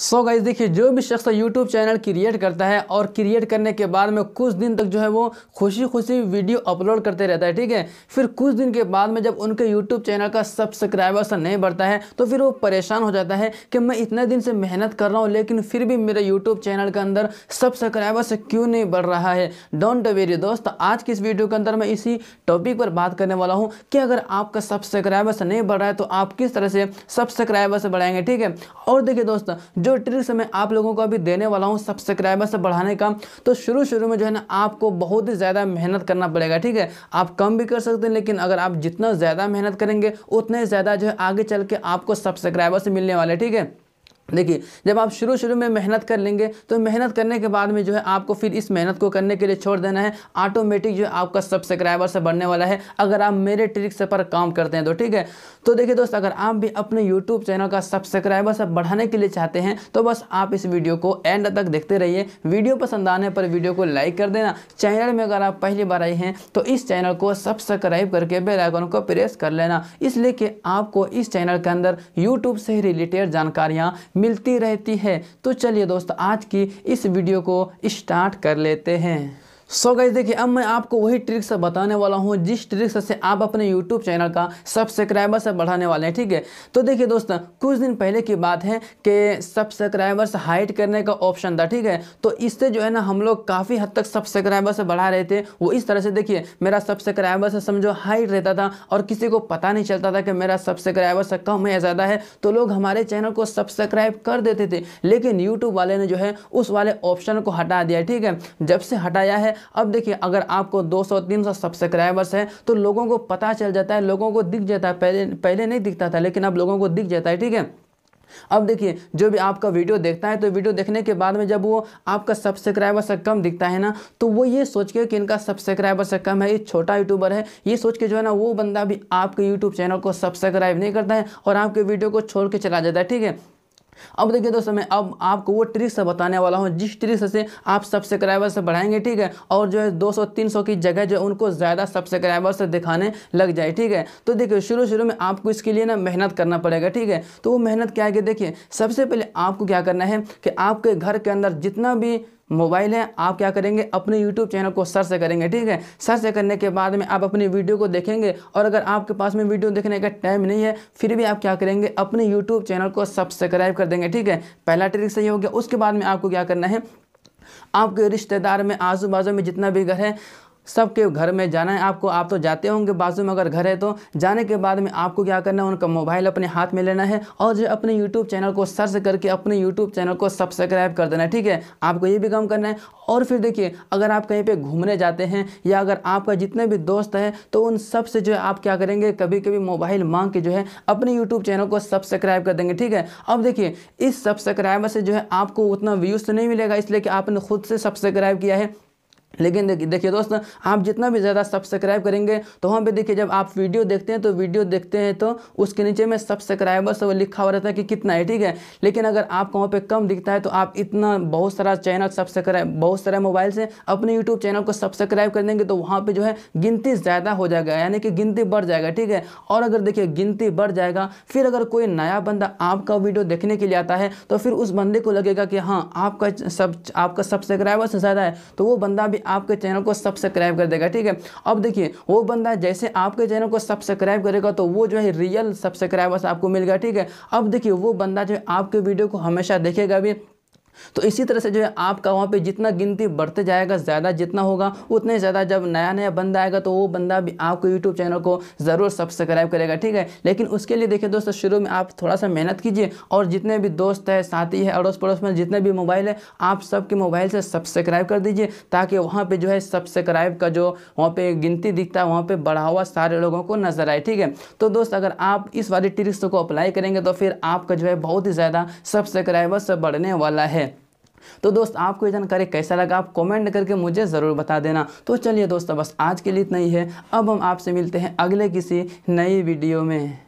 सो so guys देखिए जो भी शख्स यूट्यूब चैनल क्रिएट करता है और क्रिएट करने के बाद में कुछ दिन तक जो है वो खुशी खुशी वीडियो अपलोड करते रहता है ठीक है फिर कुछ दिन के बाद में जब उनके यूट्यूब चैनल का सब्सक्राइबर्स नहीं बढ़ता है तो फिर वो परेशान हो जाता है कि मैं इतने दिन से मेहनत कर रहा हूँ लेकिन फिर भी मेरे यूट्यूब चैनल के अंदर सब्सक्राइबर्स क्यों नहीं बढ़ रहा है डोंट वेरी दोस्त आज की इस वीडियो के अंदर मैं इसी टॉपिक पर बात करने वाला हूँ कि अगर आपका सब्सक्राइबर्स नहीं बढ़ रहा है तो आप किस तरह से सब्सक्राइबर्स बढ़ाएंगे ठीक है और देखिए दोस्त जो ट्रिक्स मैं आप लोगों को अभी देने वाला हूँ सब्सक्राइबर्स बढ़ाने का तो शुरू शुरू में जो है ना आपको बहुत ही ज़्यादा मेहनत करना पड़ेगा ठीक है आप कम भी कर सकते हैं लेकिन अगर आप जितना ज़्यादा मेहनत करेंगे उतने ज़्यादा जो है आगे चल के आपको सब्सक्राइबर्स मिलने वाले ठीक है देखिए जब आप शुरू शुरू में मेहनत कर लेंगे तो मेहनत करने के बाद में जो है आपको फिर इस मेहनत को करने के लिए छोड़ देना है ऑटोमेटिक जो है आपका सब्सक्राइबर से बढ़ने वाला है अगर आप मेरे ट्रिक्स पर काम करते हैं तो ठीक है तो देखिए दोस्त अगर आप भी अपने यूट्यूब चैनल का सब्सक्राइबर से बढ़ाने के लिए चाहते हैं तो बस आप इस वीडियो को एंड तक देखते रहिए वीडियो पसंद आने पर वीडियो को लाइक कर देना चैनल में अगर आप पहली बार आए हैं तो इस चैनल को सब्सक्राइब करके बेलाइकन को प्रेस कर लेना इसलिए कि आपको इस चैनल के अंदर यूट्यूब से रिलेटेड जानकारियाँ मिलती रहती है तो चलिए दोस्त आज की इस वीडियो को स्टार्ट कर लेते हैं सो गई देखिए अब मैं आपको वही ट्रिक्स बताने वाला हूँ जिस ट्रिक्स से आप अपने यूट्यूब चैनल का सब्सक्राइबर्स बढ़ाने वाले हैं ठीक है तो देखिए दोस्तों कुछ दिन पहले की बात है कि सब्सक्राइबर्स हाइड करने का ऑप्शन था ठीक है तो इससे जो है ना हम लोग काफ़ी हद तक सब्सक्राइबर्स बढ़ा रहे थे वो इस तरह से देखिए मेरा सब्सक्राइबर्स समझो हाइड रहता था और किसी को पता नहीं चलता था कि मेरा सब्सक्राइबर्स कम है ज़्यादा है तो लोग हमारे चैनल को सब्सक्राइब कर देते थे लेकिन यूट्यूब वाले ने जो है उस वाले ऑप्शन को हटा दिया ठीक है जब से हटाया है अब देखिए अगर आपको 200 300 सब्सक्राइबर्स हैं तो लोगों को पता चल जाता है लोगों को दिख जाता है पहले पहले नहीं दिखता था लेकिन अब लोगों को दिख जाता है ठीक है अब देखिए जो भी आपका वीडियो देखता है तो वीडियो देखने के बाद में जब वो आपका सब्सक्राइबर से कम दिखता है ना तो वो ये सोच के कि इनका सब्सक्राइबर से कम है ये छोटा यूट्यूबर है ये सोच के जो है ना वो बंदा भी आपके यूट्यूब चैनल को सब्सक्राइब नहीं करता है और आपके वीडियो को छोड़ के चला जाता है ठीक है अब देखिए दोस्तों मैं अब आपको वो से बताने वाला हूँ जिस ट्रिक से आप सब्सक्राइबर से बढ़ाएंगे ठीक है और जो है 200 300 की जगह जो उनको ज़्यादा सब्सक्राइबर से दिखाने लग जाए ठीक है तो देखिए शुरू शुरू में आपको इसके लिए ना मेहनत करना पड़ेगा ठीक है तो वो मेहनत क्या है कि देखिए सबसे पहले आपको क्या करना है कि आपके घर के अंदर जितना भी मोबाइल है आप क्या करेंगे अपने यूट्यूब चैनल को सर्च करेंगे ठीक है सर्च करने के बाद में आप अपनी वीडियो को देखेंगे और अगर आपके पास में वीडियो देखने का टाइम नहीं है फिर भी आप क्या करेंगे अपने यूट्यूब चैनल को सब्सक्राइब कर देंगे ठीक है पहला ट्रिक सही हो गया उसके बाद में आपको क्या करना है आपके रिश्तेदार में आजू बाजू में जितना भी घर है सबके घर में जाना है आपको आप तो जाते होंगे बाजू में अगर घर है तो जाने के बाद में आपको क्या करना है उनका मोबाइल अपने हाथ में लेना है और जो अपने यूट्यूब चैनल को सर्च करके अपने यूट्यूब चैनल को सब्सक्राइब कर देना है ठीक है आपको ये भी काम करना है और फिर देखिए अगर आप कहीं पर घूमने जाते हैं या अगर आपका जितने भी दोस्त हैं तो उन सब से जो है आप क्या करेंगे कभी कभी मोबाइल मांग के जो है अपने यूट्यूब चैनल को सब्सक्राइब कर देंगे ठीक है अब देखिए इस सब्सक्राइबर से जो है आपको उतना व्यूज़ तो नहीं मिलेगा इसलिए कि आपने खुद से सब्सक्राइब किया है लेकिन देखिए दोस्त आप जितना भी ज़्यादा सब्सक्राइब करेंगे तो वहाँ पे देखिए जब आप वीडियो देखते हैं तो वीडियो देखते हैं तो उसके नीचे में सब्सक्राइबर्स लिखा हुआ रहता है कि कितना है ठीक है लेकिन अगर आपको वहाँ पे कम दिखता है तो आप इतना बहुत सारा चैनल सब्सक्राइब बहुत सारे मोबाइल से अपने यूट्यूब चैनल को सब्सक्राइब कर देंगे तो वहाँ पर जो है गिनती ज़्यादा हो जाएगा यानी कि गिनती बढ़ जाएगा ठीक है और अगर देखिए गिनती बढ़ जाएगा फिर अगर कोई नया बंदा आपका वीडियो देखने के लिए आता है तो फिर उस बंदे को लगेगा कि हाँ आपका सब आपका सब्सक्राइबर्स ज़्यादा है तो वो बंदा भी आपके चैनल को सब्सक्राइब कर देगा ठीक है अब देखिए वो बंदा जैसे आपके चैनल को सब्सक्राइब करेगा तो वो जो है रियल सब्सक्राइबर्स आपको मिलेगा ठीक है अब देखिए वो बंदा जो है आपके वीडियो को हमेशा देखेगा भी तो इसी तरह से जो है आपका वहाँ पे जितना गिनती बढ़ते जाएगा ज़्यादा जितना होगा उतने ज़्यादा जब नया नया बंदा आएगा तो वो बंदा भी आपको यूट्यूब चैनल को ज़रूर सब्सक्राइब करेगा ठीक है लेकिन उसके लिए देखिए दोस्तों शुरू में आप थोड़ा सा मेहनत कीजिए और जितने भी दोस्त है साथी है अड़ोस पड़ोस में जितने भी मोबाइल है आप सबके मोबाइल से सब्सक्राइब कर दीजिए ताकि वहाँ पर जो है सब्सक्राइब का जो वहाँ पर गिनती दिखता है वहाँ पर बढ़ावा सारे लोगों को नजर आए ठीक है तो दोस्त अगर आप इस वाली ट्रिक्स को अप्लाई करेंगे तो फिर आपका जो है बहुत ही ज़्यादा सब्सक्राइबर्स बढ़ने वाला है तो दोस्त आपको ये जानकारी कैसा लगा आप कमेंट करके मुझे ज़रूर बता देना तो चलिए दोस्तों बस आज के लिए इतना ही है अब हम आपसे मिलते हैं अगले किसी नई वीडियो में